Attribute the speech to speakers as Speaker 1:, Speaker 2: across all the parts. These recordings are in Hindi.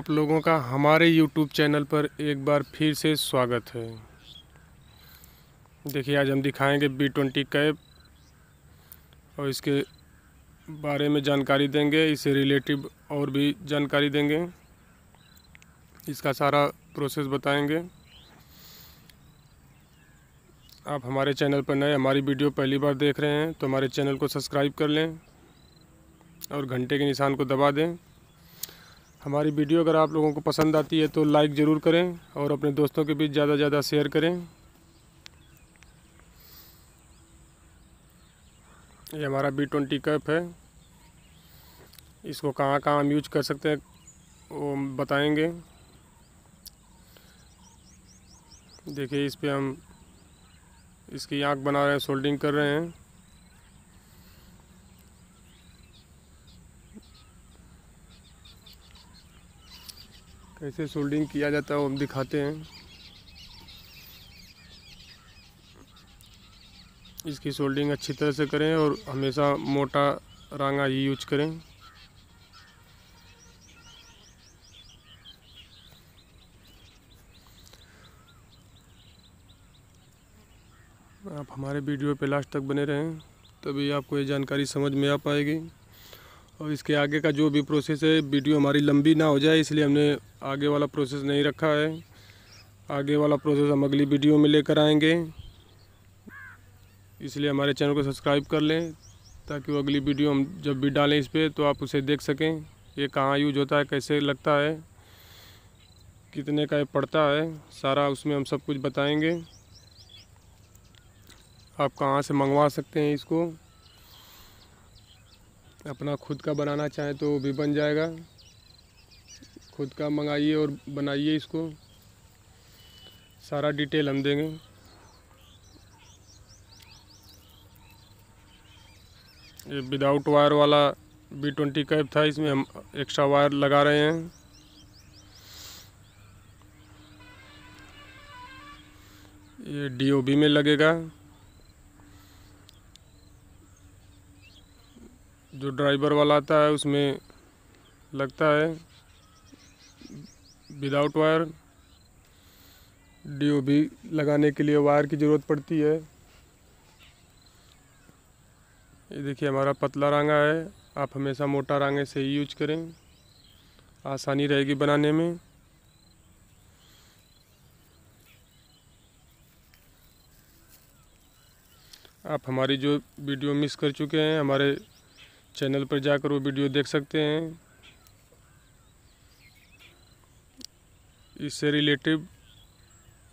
Speaker 1: आप लोगों का हमारे YouTube चैनल पर एक बार फिर से स्वागत है देखिए आज हम दिखाएंगे बी ट्वेंटी कैब और इसके बारे में जानकारी देंगे इससे रिलेटिव और भी जानकारी देंगे इसका सारा प्रोसेस बताएंगे आप हमारे चैनल पर नए हमारी वीडियो पहली बार देख रहे हैं तो हमारे चैनल को सब्सक्राइब कर लें और घंटे के निशान को दबा दें हमारी वीडियो अगर आप लोगों को पसंद आती है तो लाइक ज़रूर करें और अपने दोस्तों के बीच ज़्यादा से ज़्यादा शेयर करें ये हमारा बी ट्वेंटी कप है इसको कहाँ कहाँ हम यूज कर सकते हैं वो बताएंगे देखिए इस पर हम इसकी आँख बना रहे हैं सोल्डिंग कर रहे हैं कैसे सोल्डिंग किया जाता है वो हम दिखाते हैं इसकी सोल्डिंग अच्छी तरह से करें और हमेशा मोटा रंगा ही यूज करें आप हमारे वीडियो पे लास्ट तक बने रहें तभी आपको ये जानकारी समझ में आ पाएगी और इसके आगे का जो भी प्रोसेस है वीडियो हमारी लंबी ना हो जाए इसलिए हमने आगे वाला प्रोसेस नहीं रखा है आगे वाला प्रोसेस हम अगली वीडियो में लेकर आएंगे इसलिए हमारे चैनल को सब्सक्राइब कर लें ताकि वो अगली वीडियो हम जब भी डालें इस पर तो आप उसे देख सकें ये कहाँ यूज होता है कैसे लगता है कितने का ये पड़ता है सारा उसमें हम सब कुछ बताएँगे आप कहाँ से मंगवा सकते हैं इसको अपना खुद का बनाना चाहें तो भी बन जाएगा खुद का मंगाइए और बनाइए इसको सारा डिटेल हम देंगे ये विदाउट वायर वाला बी ट्वेंटी कैप था इसमें हम एक्स्ट्रा वायर लगा रहे हैं ये डी में लगेगा जो ड्राइवर वाला आता है उसमें लगता है विदाउट वायर डीओबी लगाने के लिए वायर की ज़रूरत पड़ती है ये देखिए हमारा पतला रंगा है आप हमेशा मोटा रंगे से ही यूज करें आसानी रहेगी बनाने में आप हमारी जो वीडियो मिस कर चुके हैं हमारे चैनल पर जाकर वो वीडियो देख सकते हैं इससे रिलेटिव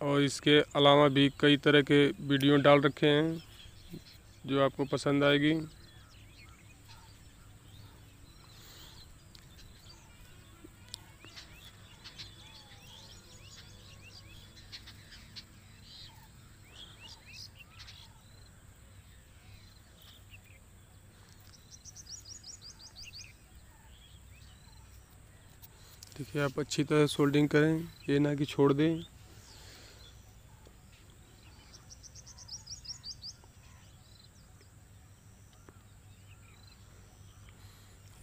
Speaker 1: और इसके अलावा भी कई तरह के वीडियो डाल रखे हैं जो आपको पसंद आएगी देखिए आप अच्छी तरह सोल्डिंग करें ये ना कि छोड़ दें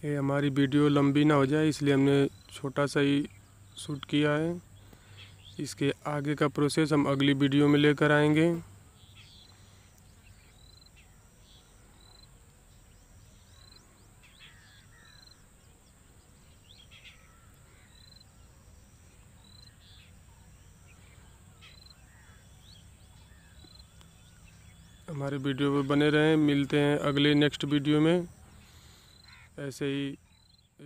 Speaker 1: ये हमारी वीडियो लंबी ना हो जाए इसलिए हमने छोटा सा ही शूट किया है इसके आगे का प्रोसेस हम अगली वीडियो में लेकर आएंगे हमारे वीडियो पर बने रहें मिलते हैं अगले नेक्स्ट वीडियो में ऐसे ही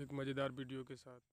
Speaker 1: एक मज़ेदार वीडियो के साथ